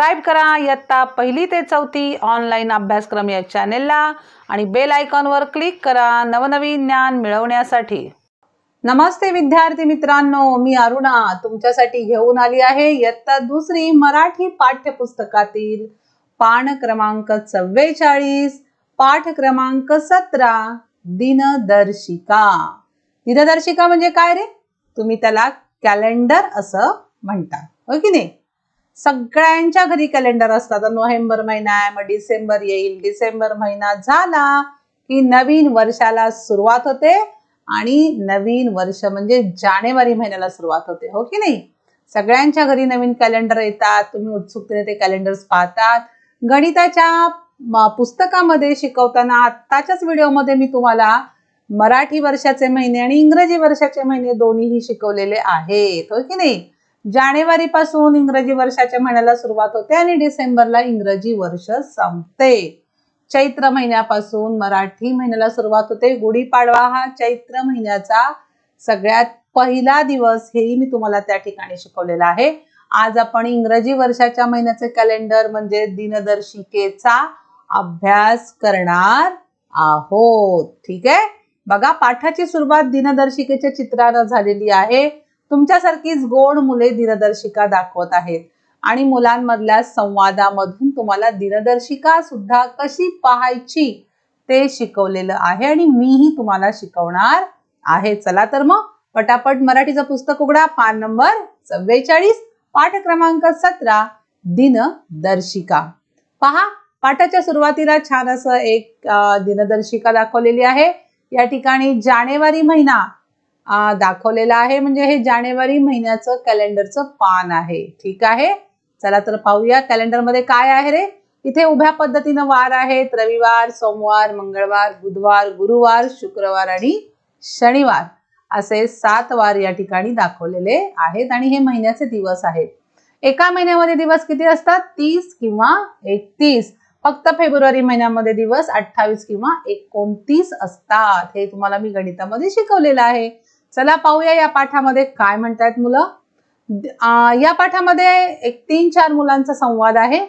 subscribe करा इयत्ता पहिली ते चौथी ऑनलाईन अभ्यासक्रम या चॅनेलला आणि बेल आयकॉनवर क्लिक करा नवनवीन ज्ञान मिळवण्यासाठी नमस्ते विद्यार्थी मित्रांनो मी अरुणा तुमच्यासाठी घेऊन आली आहे इयत्ता दुसरी मराठी पाठ्यपुस्तकातील पान क्रमांक चव्वेचाळीस पाठ क्रमांक सतरा दिनदर्शिका दिनदर्शिका म्हणजे काय रे तुम्ही त्याला कॅलेंडर असं म्हणता हो की नाही सगळ्यांच्या घरी कॅलेंडर असतात नोव्हेंबर महिना आहे मग डिसेंबर येईल डिसेंबर महिना झाला की नवीन वर्षाला सुरुवात होते आणि नवीन वर्ष म्हणजे जानेवारी महिन्याला सुरुवात होते हो की नाही सगळ्यांच्या घरी नवीन कॅलेंडर येतात तुम्ही उत्सुकतेने ते कॅलेंडर्स पाहतात गणिताच्या पुस्तकामध्ये शिकवताना आत्ताच्याच व्हिडिओमध्ये मी तुम्हाला मराठी वर्षाचे महिने आणि इंग्रजी वर्षाचे महिने दोन्हीही शिकवलेले आहेत हो की नाही जानेवारीपासून इंग्रजी वर्षाच्या महिन्याला सुरुवात होते आणि डिसेंबरला इंग्रजी वर्ष संपते चैत्र महिन्यापासून मराठी महिन्याला सुरुवात होते गुढीपाडवा हा चैत्र महिन्याचा सगळ्यात पहिला दिवस हेही मी तुम्हाला त्या ठिकाणी शिकवलेला आहे आज आपण इंग्रजी वर्षाच्या महिन्याचे कॅलेंडर म्हणजे दिनदर्शिकेचा अभ्यास करणार आहोत ठीक आहे बघा पाठाची सुरुवात दिनदर्शिकेच्या चित्रानं झालेली आहे तुमच्यासारखीच गोड मुले दिनदर्शिका दाखवत आहेत आणि मुलांमधल्या संवादामधून तुम्हाला दिनदर्शिका सुद्धा कशी पाहायची ते शिकवलेलं आहे आणि मीही तुम्हाला शिकवणार आहे चला तर मग पटापट मराठीचं पुस्तक उघडा पान नंबर चव्वेचाळीस पाठ क्रमांक सतरा दिनदर्शिका पहा पाठाच्या सुरुवातीला छान असं एक दिनदर्शिका दाखवलेली आहे या ठिकाणी जानेवारी महिना दाखवलेलं आहे म्हणजे हे जानेवारी महिन्याचं कॅलेंडरचं पान आहे ठीक आहे चला तर पाहूया कॅलेंडरमध्ये काय आहे रे इथे उभ्या पद्धतीनं वार आहेत रविवार सोमवार मंगळवार बुधवार गुरुवार शुक्रवार आणि शनिवार असे सात वार या ठिकाणी दाखवलेले आहेत आणि हे महिन्याचे दिवस आहेत एका महिन्यामध्ये दिवस किती असतात तीस किंवा एकतीस फक्त फेब्रुवारी महिन्यामध्ये दिवस अठ्ठावीस किंवा एकोणतीस असतात हे तुम्हाला मी गणितामध्ये शिकवलेलं आहे चला पाहूया या पाठामध्ये काय म्हणतायत मुलं या पाठामध्ये एक तीन चार मुलांचा संवाद आहे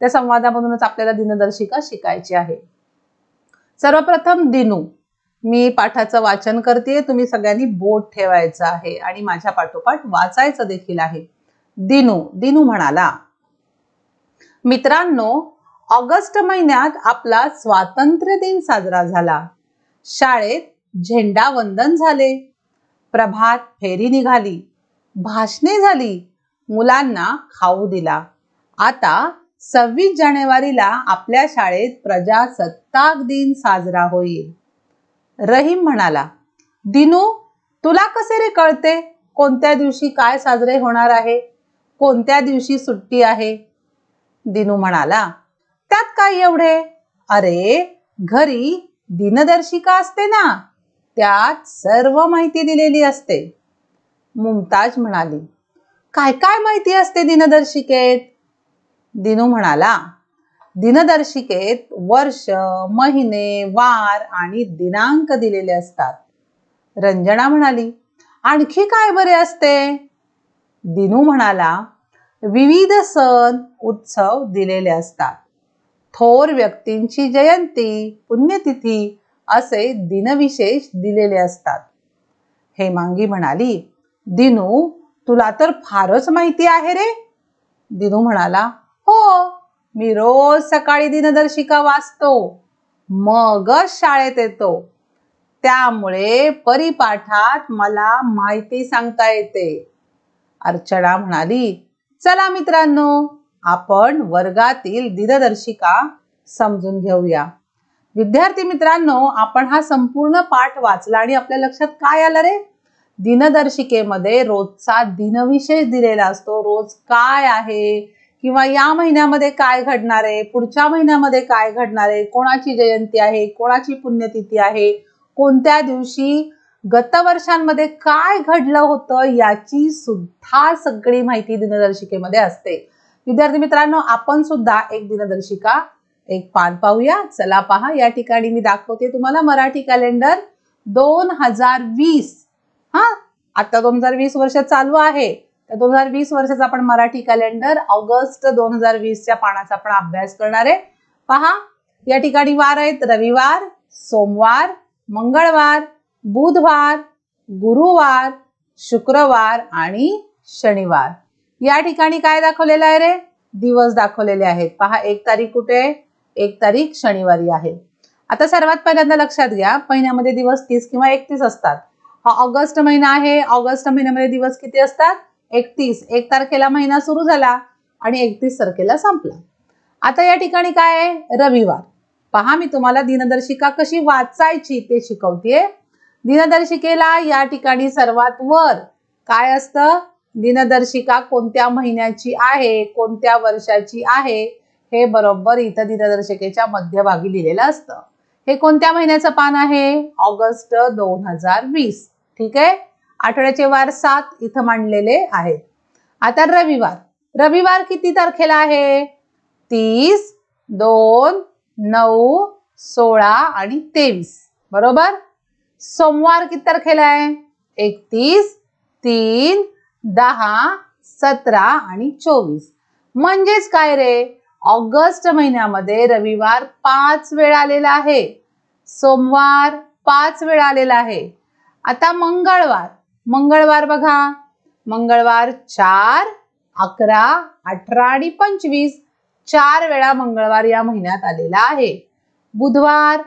त्या संवादामधूनच आपल्याला दिनदर्शिका शिकायची आहे सर्वप्रथम दिनू मी पाठाचं वाचन करते तुम्ही सगळ्यांनी बोट ठेवायचं आहे आणि माझ्या पाठोपाठ वाचायचं देखील आहे दिनू दिनू म्हणाला मित्रांनो ऑगस्ट महिन्यात आपला स्वातंत्र्य दिन साजरा झाला शाळेत झेंडा वंदन झाले प्रभात फेरी निघाली भाषणे झाली मुलांना खाऊ दिला आता सव्वीस जानेवारीला आपल्या शाळेत प्रजासत्ताक दिन साजरा होईल रहीम म्हणाला दिनू तुला कसे रे कळते कोणत्या दिवशी काय साजरे होणार आहे कोणत्या दिवशी सुट्टी आहे दिनू म्हणाला त्यात काय एवढे अरे घरी दिनदर्शिका असते ना त्यात सर्व माहिती दिलेली असते मुमताज म्हणाली काय काय माहिती असते दिनदर्शिकेत दिनू म्हणाला दिनदर्शिकेत वर्ष महिने वार आणि दिनांक दिलेले असतात रंजना म्हणाली आणखी काय बरे असते दिनू म्हणाला विविध सण उत्सव दिलेले असतात थोर व्यक्तींची जयंती पुण्यतिथी असे दिनविशेष दिलेले असतात हेमांगी म्हणाली दिनू तुला तर फारच माहिती आहे रे दिनू म्हणाला हो मी रोज सकाळी दिनदर्शिका वाचतो मगच शाळेत येतो त्यामुळे परिपाठात मला माहिती सांगता येते अर्चना म्हणाली चला मित्रांनो आपण वर्गातील दिनदर्शिका समजून घेऊया विद्यार्थी मित्रांनो आपण हा संपूर्ण पाठ वाचला आणि आपल्या लक्षात काय आलं रे दिनदर्शिकेमध्ये रोजचा दिनविशेष दिलेला असतो रोज काय आहे किंवा या महिन्यामध्ये काय घडणार आहे पुढच्या महिन्यामध्ये काय घडणार आहे कोणाची जयंती आहे कोणाची पुण्यतिथी आहे कोणत्या दिवशी गतवर्षांमध्ये काय घडलं होतं याची सुद्धा सगळी माहिती दिनदर्शिकेमध्ये असते विद्यार्थी मित्रांनो आपण सुद्धा एक दिनदर्शिका एक पान पाहूया चला पहा या ठिकाणी मी दाखवते तुम्हाला मराठी कॅलेंडर दोन हजार वीस हा आता दोन हजार वीस वर्ष चालू आहे तर दोन हजार वीस वर्षाचा आपण मराठी कॅलेंडर ऑगस्ट दोन हजार वीसच्या पानाचा आपण अभ्यास करणार आहे पहा या ठिकाणी वार आहेत रविवार सोमवार मंगळवार बुधवार गुरुवार शुक्रवार आणि शनिवार या ठिकाणी काय दाखवलेलं आहे रे दिवस दाखवलेले आहेत पहा एक तारीख कुठे एक तारीख शनिवारी आहे आता सर्वात पहिल्यांदा लक्षात घ्या महिन्यामध्ये दिवस तीस किंवा एकतीस असतात हा ऑगस्ट महिना आहे ऑगस्ट महिन्यामध्ये दिवस किती असतात एकतीस एक तारखेला महिना सुरू झाला आणि एकतीस तारखेला संपला आता या ठिकाणी काय आहे रविवार पहा मी तुम्हाला दिनदर्शिका कशी वाचायची ते शिकवतेय दिनदर्शिकेला या ठिकाणी सर्वात वर काय असतं दिनदर्शिका कोणत्या महिन्याची आहे कोणत्या वर्षाची आहे हे बरोबर इथं दिनदर्शिकेच्या मध्यभागी लिहिलेलं असतं हे कोणत्या महिन्याचं पान आहे ऑगस्ट दोन हजार वीस ठीक आहे आठवड्याचे वार सात इथं मांडलेले आहेत आता रविवार रविवार किती तारखेला आहे तीस दोन नऊ सोळा आणि तेवीस बरोबर सोमवार किती तारखेला आहे एकतीस तीन दहा सतरा आणि चोवीस म्हणजेच काय रे ऑगस्ट महिन्यामध्ये रविवार पाच वेळा आलेला आहे सोमवार पाच वेळा आलेला आहे आता मंगळवार मंगळवार बघा मंगळवार चार अकरा अठरा आणि पंचवीस चार वेळा मंगळवार या महिन्यात आलेला आहे बुधवार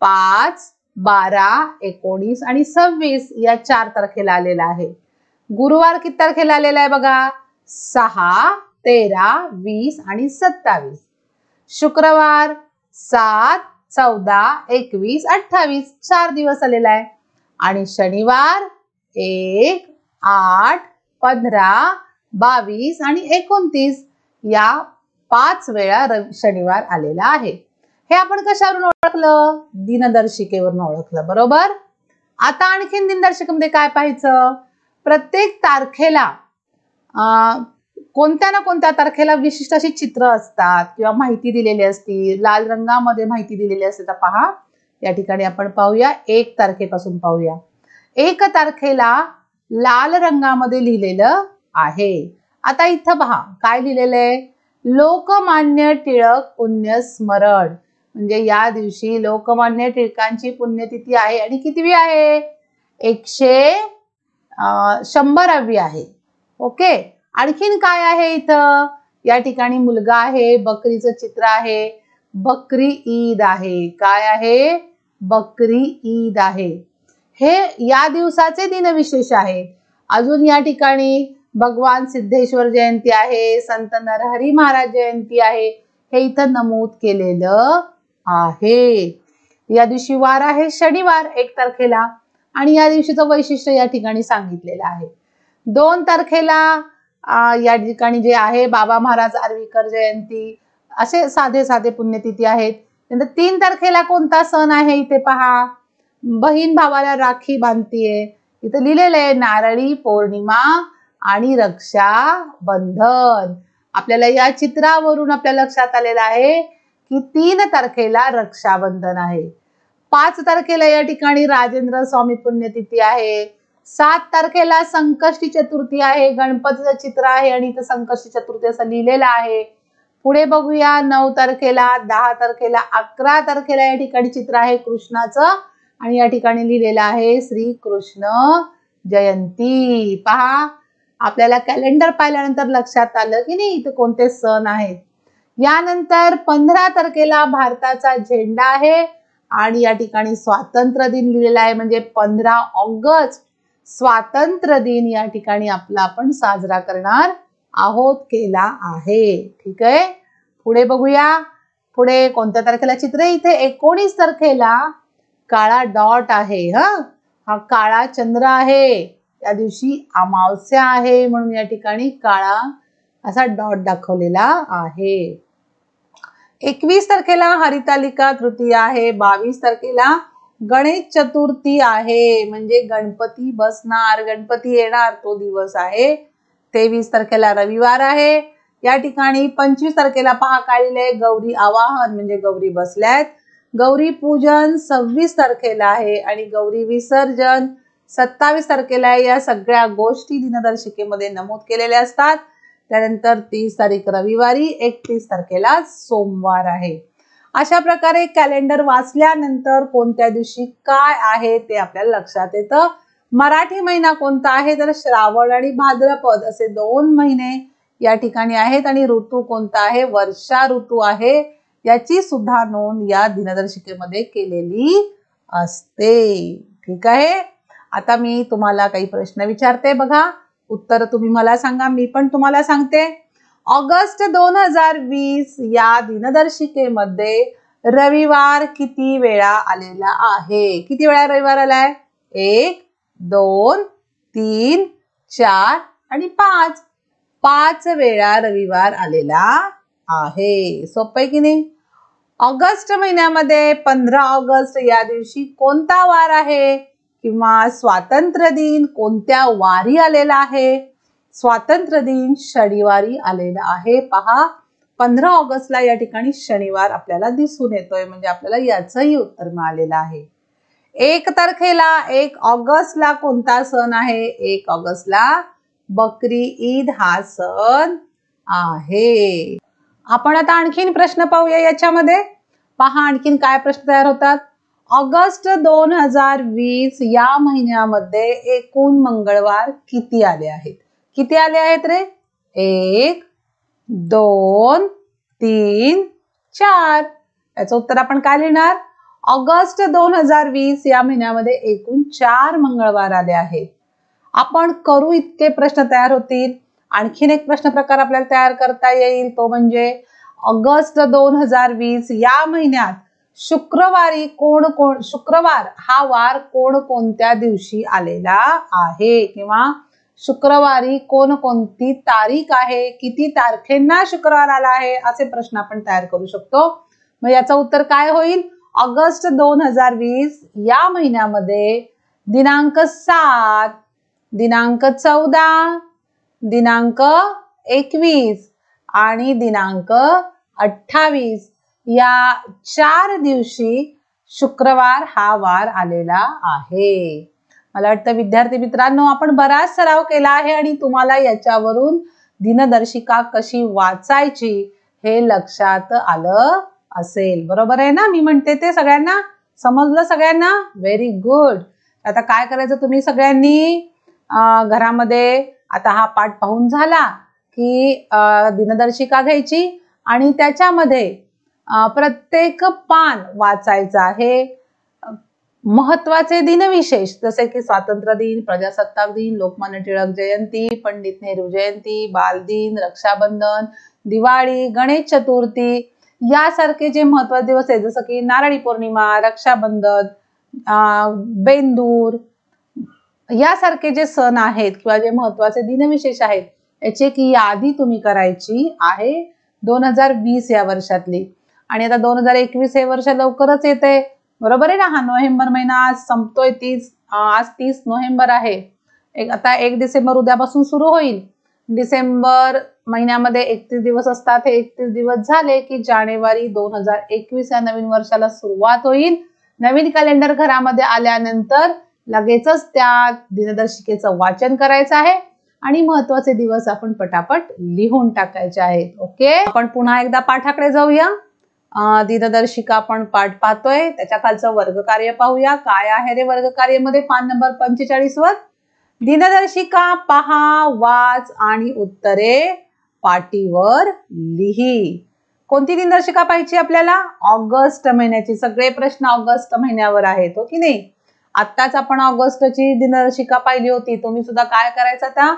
पाच बारा एकोणीस आणि सव्वीस या चार तारखेला आलेला आहे गुरुवार किती तारखेला आलेला आहे बघा सहा तेरा वीस आणि सत्तावीस शुक्रवार सात चौदा एकवीस अठ्ठावीस चार दिवस आलेला आहे आणि शनिवार एक आठ पंधरा बावीस आणि एकोणतीस या पाच वेळा शनिवार आलेला आहे हे आपण कशावरून ओळखलं दिनदर्शिकेवरून ओळखलं बरोबर आता आणखीन दिनदर्शिकेमध्ये काय पाहायचं प्रत्येक तारखेला कोणत्या ना कोणत्या तारखेला विशिष्ट अशी चित्र असतात किंवा माहिती दिलेली असती लाल रंगामध्ये माहिती दिलेली असते तर पहा या ठिकाणी आपण पाहूया एक तारखेपासून पाहूया एक तारखेला लाल रंगामध्ये लिहिलेलं आहे आता इथं पहा काय लिहिलेलं आहे लोकमान्य टिळक पुण्य स्मरण म्हणजे या दिवशी लोकमान्य टिळकांची पुण्यतिथी आहे आणि कितवी आहे एकशे शंभरावी आहे ओके आणखीन काय आहे इथं या ठिकाणी मुलगा आहे बकरीचं चित्र आहे बकरी ईद आहे काय आहे बकरी ईद आहे हे या दिवसाचे दिनविशेष आहे अजून या ठिकाणी भगवान सिद्धेश्वर जयंती आहे संत नरहरी महाराज जयंती आहे हे इथं नमूद केलेलं आहे या दिवशी वार आहे शनिवार एक तारखेला आणि या दिवशीचं वैशिष्ट्य या ठिकाणी सांगितलेलं आहे दोन तारखेला या ठिकाणी जे आहे बाबा महाराज आर्वीकर जयंती असे साधे साधे पुण्यतिथी आहेत नंतर तीन तारखेला कोणता सण आहे इथे पहा बहीण भावाला राखी बांधतीये इथं लिहिलेलं आहे नारळी पौर्णिमा आणि रक्षा बंधन आपल्याला या चित्रावरून आपल्या लक्षात आलेलं आहे की तीन तारखेला रक्षाबंधन आहे पाच तारखेला या ठिकाणी राजेंद्र स्वामी पुण्यतिथी आहे सात तारखेला संकष्टी चतुर्थी आहे गणपतीचं चित्र आहे आणि इथं संकष्टी चतुर्थी असं लिहिलेलं आहे पुढे बघूया नऊ तारखेला दहा तारखेला अकरा तारखेला या ठिकाणी चित्र आहे कृष्णाचं आणि या ठिकाणी लिहिलेलं आहे श्री कृष्ण जयंती पहा आपल्याला कॅलेंडर पाहिल्यानंतर लक्षात आलं की नाही इथे कोणते सण आहेत यानंतर पंधरा तारखेला भारताचा झेंडा आहे आणि या ठिकाणी स्वातंत्र्य दिन लिहिलेला आहे म्हणजे पंधरा ऑगस्ट स्वातंत्र्य दिन या ठिकाणी आपला आपण साजरा करणार आहोत केला आहे ठीक आहे पुढे बघूया पुढे कोणत्या तारखेला चित्र इथे एकोणीस तारखेला काळा डॉट आहे हा हा काळा चंद्र आहे त्या दिवशी अमावस्या आहे म्हणून या ठिकाणी काळा असा डॉट दाखवलेला आहे एकवीस तारखेला हरितालिका तृतीय आहे बावीस तारखेला गणेश चतुर्थी आहे म्हणजे गणपती बसणार गणपती येणार तो दिवस आहे तेवीस तारखेला रविवार आहे या ठिकाणी पंचवीस तारखेला पहा काढले गौरी आवाहन म्हणजे गौरी बसल्यात गौरी पूजन सव्वीस तारखेला आहे आणि गौरी विसर्जन सत्तावीस तारखेला आहे या सगळ्या गोष्टी दिनदर्शिकेमध्ये नमूद केलेल्या असतात त्यानंतर तीस तारीख रविवारी एकतीस तारखेला सोमवार आहे अशा प्रकारे कॅलेंडर वाचल्यानंतर कोणत्या दिवशी काय आहे ते आपल्याला लक्षात येतं मराठी महिना कोणता आहे तर श्रावण आणि भाद्रपद असे दोन महिने या ठिकाणी आहेत आणि ऋतू कोणता आहे वर्षा ऋतू आहे याची सुद्धा नोंद या दिनदर्शिकेमध्ये केलेली असते ठीक आहे आता मी तुम्हाला काही प्रश्न विचारते बघा उत्तर तुम्ही मला सांगा मी पण तुम्हाला सांगते ऑगस्ट दोन हजार वीस या दिनदर्शिकेमध्ये रविवार किती वेळा आलेला आहे किती वेळा रविवार आलाय एक दोन तीन चार आणि पाच पाच वेळा रविवार आलेला आहे सोपे आहे की नाही ऑगस्ट महिन्यामध्ये पंधरा ऑगस्ट या दिवशी कोणता वार आहे किंवा स्वातंत्र्य दिन कोणत्या वारी आलेला आहे स्वातंत्र्य दिन शनिवारी आलेला आहे पहा पंधरा ऑगस्टला या ठिकाणी शनिवार आपल्याला दिसून येतोय म्हणजे आपल्याला याचंही उत्तर मिळालेलं आहे एक तारखेला एक ऑगस्टला कोणता सण आहे एक ऑगस्टला बकरी ईद हा सण आहे आपण आता आणखीन प्रश्न पाहूया याच्यामध्ये पहा आणखीन काय प्रश्न तयार होतात ऑगस्ट दोन हजार वीस या महिन्यामध्ये एकूण मंगळवार किती आले आहेत किती आले आहेत रे एक दोन तीन चार याचं उत्तर आपण काय लिहिणार ऑगस्ट दोन हजार वीस या महिन्यामध्ये एकूण चार मंगळवार आले आहेत आपण करू इतके प्रश्न तयार होतील आणखीन एक प्रश्न प्रकार आपल्याला तयार करता येईल तो म्हणजे ऑगस्ट दोन हजार वीस या महिन्यात शुक्रवारी कोण कोण शुक्रवार हा वार कोण कोणत्या दिवशी आलेला आहे किंवा शुक्रवारी कोणकोणती तारीख आहे किती तारखेंना शुक्रवार आला आहे असे प्रश्न आपण तयार करू शकतो मग याचं उत्तर काय होईल ऑगस्ट दोन हजार वीस या महिन्यामध्ये दिनांक सात दिनांक चौदा दिनांक एकवीस आणि दिनांक अठ्ठावीस या चार दिवशी शुक्रवार हा वार आलेला आहे मला वाटतं विद्यार्थी मित्रांनो आपण बराच सराव केला आहे आणि तुम्हाला याच्यावरून दिनदर्शिका कशी वाचायची हे लक्षात आलं असेल बरोबर आहे ना मी म्हणते ते सगळ्यांना समजलं सगळ्यांना व्हेरी गुड आता काय करायचं तुम्ही सगळ्यांनी घरामध्ये आता हा पाठ पाहून झाला की दिनदर्शिका घ्यायची आणि त्याच्यामध्ये प्रत्येक पान वाचायचं आहे महत्वाचे दिनविशेष जसे की स्वातंत्र्य दिन प्रजासत्ताक दिन लोकमान्य टिळक जयंती पंडित नेहरू जयंती बालदिन रक्षाबंधन दिवाळी गणेश चतुर्थी यासारखे जे महत्वाचे दिवस आहेत जसं की नारळी पौर्णिमा रक्षाबंधन बेंदूर यासारखे जे सण आहेत किंवा जे महत्वाचे दिनविशेष आहेत याची एक यादी तुम्ही करायची आहे दोन हजार वीस या वर्षातली आणि आता दोन हजार एकवीस हे वर्ष लवकरच आहे बरोबर आहे ना हा नोव्हेंबर महिना आज संपतोय तीस आज तीस नोव्हेंबर आहे एक आता एक डिसेंबर उद्यापासून सुरू होईल डिसेंबर महिन्यामध्ये एकतीस दिवस असतात हे एकतीस दिवस झाले की जानेवारी दोन हजार एकवीस या नवीन वर्षाला सुरुवात होईल नवीन कॅलेंडर घरामध्ये आल्यानंतर लगेचच त्या दिनदर्शिकेचं वाचन करायचं आहे आणि महत्वाचे दिवस आपण पटापट लिहून टाकायचे आहेत ओके आपण पुन्हा एकदा पाठाकडे जाऊया दिनदर्शिका आपण पाठ पाहतोय त्याच्या खालचं वर्गकार्य पाहूया काय आहे रे वर्ग मध्ये पान नंबर पंचेचाळीस वर दिनदर्शिका पहा वाच आणि उत्तरे पाटीवर लिही कोणती दिनदर्शिका पाहिजे आपल्याला ऑगस्ट महिन्याची सगळे प्रश्न ऑगस्ट महिन्यावर आहेत हो की नाही आत्ताच आपण ऑगस्टची दिनदर्शिका पाहिली होती तुम्ही सुद्धा काय करायचा त्या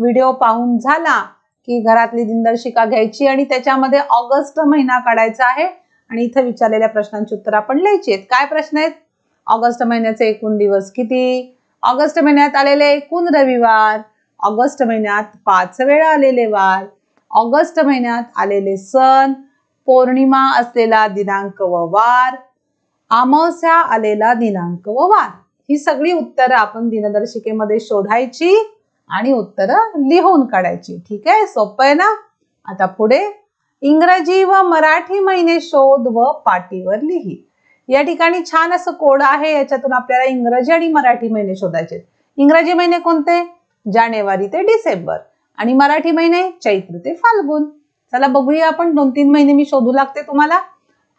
व्हिडिओ पाहून झाला की घरातली दिनदर्शिका घ्यायची आणि त्याच्यामध्ये ऑगस्ट महिना काढायचा आहे आणि इथं विचारलेल्या प्रश्नांची उत्तर आपण लिहायची आहेत काय प्रश्न आहेत ऑगस्ट महिन्याचे एकूण दिवस किती ऑगस्ट महिन्यात आलेले एकूण रविवार ऑगस्ट महिन्यात पाच वेळा आलेले वार ऑगस्ट महिन्यात आलेले सण पौर्णिमा असलेला दिनांक व वार अमावस्या आलेला दिनांक व वार ही सगळी उत्तरं आपण दिनदर्शिकेमध्ये शोधायची आणि उत्तर लिहून काढायची ठीक आहे सोपं आहे ना आता पुढे इंग्रजी व मराठी महिने शोध व पाटीवर लिही या ठिकाणी छान असं कोड आहे याच्यातून आपल्याला इंग्रजी आणि मराठी महिने शोधायचे इंग्रजी महिने कोणते जानेवारी ते डिसेंबर आणि मराठी महिने चैत्र ते फाल्गुन चला बघूया आपण दोन तीन महिने मी शोधू लागते तुम्हाला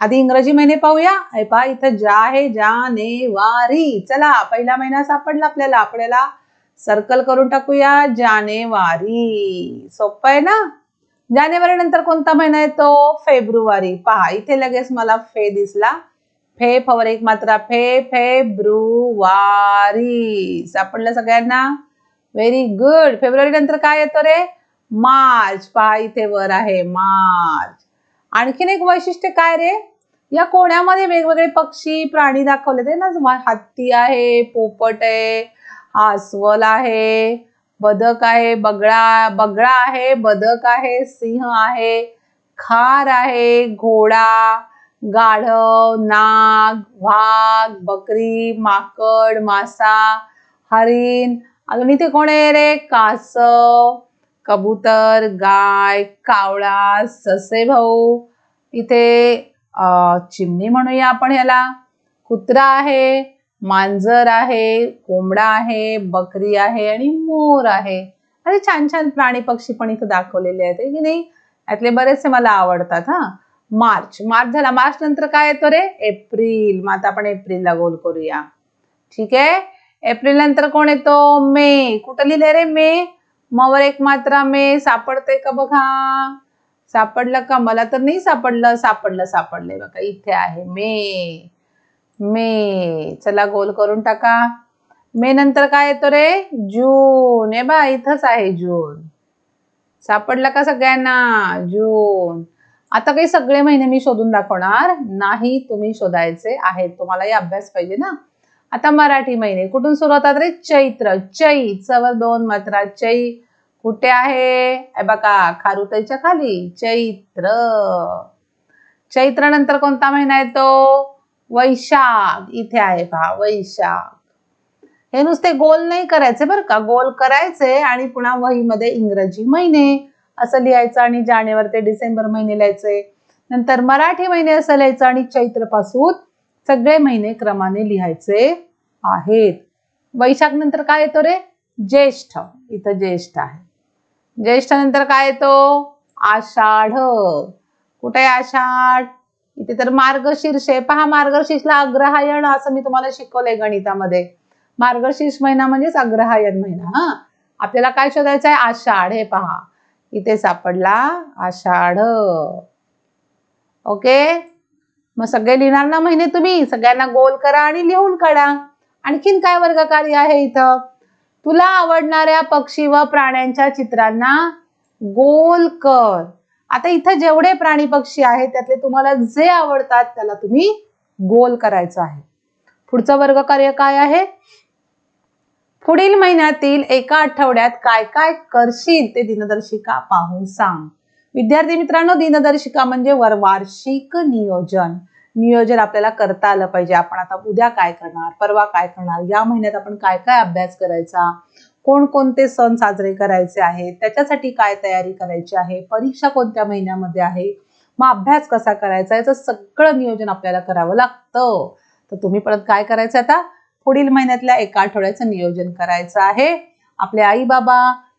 आधी इंग्रजी महिने पाहूया पहा इथं जा आहे जानेवारी चला पहिला महिना सापडला आपल्याला आपल्याला सर्कल करून टाकूया जानेवारी सोपं आहे ना जानेवारी नंतर कोणता महिना येतो फेब्रुवारी पहा इथे लगेच मला फे दिसला फे फवर एक मात्र फे फेब्रुवारी सापडलं सगळ्यांना व्हेरी गुड फेब्रुवारी नंतर काय येतो रे मार्च पहा इथे वर आहे मार्च आणखीन एक वैशिष्ट्य काय रे या कोण्यामध्ये वेगवेगळे पक्षी प्राणी दाखवले ते ना हत्ती आहे पोपट आहे हा अस्वल आहे बदक आहे बगळा बगळा आहे बदक आहे सिंह आहे खार आहे घोडा गाढव नाग वाघ बकरी माकड मासा हरिण अजून इथे कोण आहे रे कास, कबूतर गाय कावळा ससे भाऊ इथे चिमणी म्हणूया आपण याला कुत्रा आहे मांजर आहे कोंबडा आहे बकरी आहे आणि मोर आहे अरे छान छान प्राणी पक्षी पण इथं दाखवलेले आहेत की नाही यातले बरेचसे मला आवडतात हा मार्च मार्च झाला मार्च नंतर काय येतो रे एप्रिल मग आता आपण एप्रिलला गोल करूया ठीक आहे एप्रिल नंतर कोण येतो मे कुठं लिहिले रे मे मवर एक मात्रा मे सापडते का बघा सापडलं का मला तर नाही सापडलं सापडलं सापडलंय बघा इथे आहे मे मे चला गोल करून टाका मे नंतर काय येतो रे जून ए बा इथंच आहे जून सापडला का सगळ्यांना जून आता काही सगळे महिने मी शोधून दाखवणार नाही तुम्ही शोधायचे आहेत तुम्हाला या अभ्यास पाहिजे ना आता मराठी महिने कुठून सुरू होतात रे चैत्र चै चवर दोन मात्रा चै कुठे आहे बघा खारुताईच्या खाली चैत्र चैत्र नंतर कोणता महिना येतो वैशाख इथे आहे पहा वैशाख हे नुसते गोल नाही करायचे बरं का गोल करायचे आणि पुन्हा वहीमध्ये इंग्रजी महिने असं लिहायचं आणि जानेवारी ते डिसेंबर महिने लिहायचे नंतर मराठी महिने असं लिहायचं आणि चैत्रपासून सगळे महिने क्रमाने लिहायचे आहेत वैशाख नंतर काय येतो रे ज्येष्ठ इथं ज्येष्ठ आहे ज्येष्ठ नंतर काय येतो आषाढ कुठे आषाढ इथे तर मार्गशीर्ष आहे पहा मार्गशीर्षला अग्रहायण असं मी तुम्हाला शिकवलंय गणितामध्ये मार्गशीर्ष महिना म्हणजेच अग्रहायण महिना हा आपल्याला काय शोधायचं आहे आषाढ हे पहा इथे सापडला आषाढ ओके मग सगळे लिहिणार ना महिने तुम्ही सगळ्यांना गोल करा आणि लिहून काढा आणखीन काय वर्ग कार्य आहे इथं तुला आवडणाऱ्या पक्षी व प्राण्यांच्या चित्रांना गोल कर आता इथं जेवढे प्राणी पक्षी आहेत त्यातले तुम्हाला जे आवडतात त्याला तुम्ही गोल करायचं आहे पुढचं वर्ग कार्य काय आहे पुढील महिन्यातील एका आठवड्यात काय काय करशील ते दिनदर्शिका पाहून सांग विद्यार्थी मित्रांनो दिनदर्शिका म्हणजे वार्षिक नियोजन नियोजन आपल्याला करता आलं पाहिजे आपण आता उद्या काय करणार परवा काय करणार या महिन्यात आपण काय काय अभ्यास करायचा कोणकोणते सण साजरे करायचे आहेत त्याच्यासाठी काय तयारी करायची आहे परीक्षा कोणत्या महिन्यामध्ये आहे मग अभ्यास कसा करायचा याचं सगळं नियोजन आपल्याला करावं लागतं तर तुम्ही परत काय करायचं आता पुढील महिन्यातल्या एका आठवड्याचं नियोजन करायचं आहे आपले आई बाबा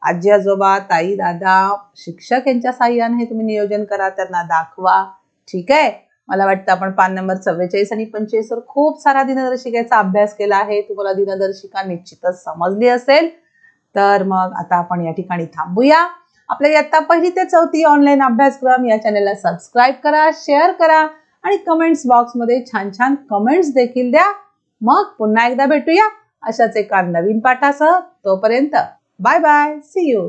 आजी आजोबा ताई दादा शिक्षक यांच्या साह्याने हे तुम्ही नियोजन करा त्यांना दाखवा ठीक आहे मला वाटतं आपण पान नंबर चव्वेचाळीस आणि वर खूप सारा दिनदर्शिकेचा अभ्यास केला आहे तुम्हाला दिनदर्शिका निश्चितच समजली असेल तर मग आता आपण या ठिकाणी थांबूया आपल्या इयत्ता पहिली ते चौथी ऑनलाईन अभ्यासक्रम या चॅनलला सबस्क्राईब करा शेअर करा आणि कमेंट्स बॉक्समध्ये छान छान कमेंट्स देखील द्या मग पुन्हा एकदा भेटूया अशाच एका नवीन पाठासह तोपर्यंत बाय बाय सी यू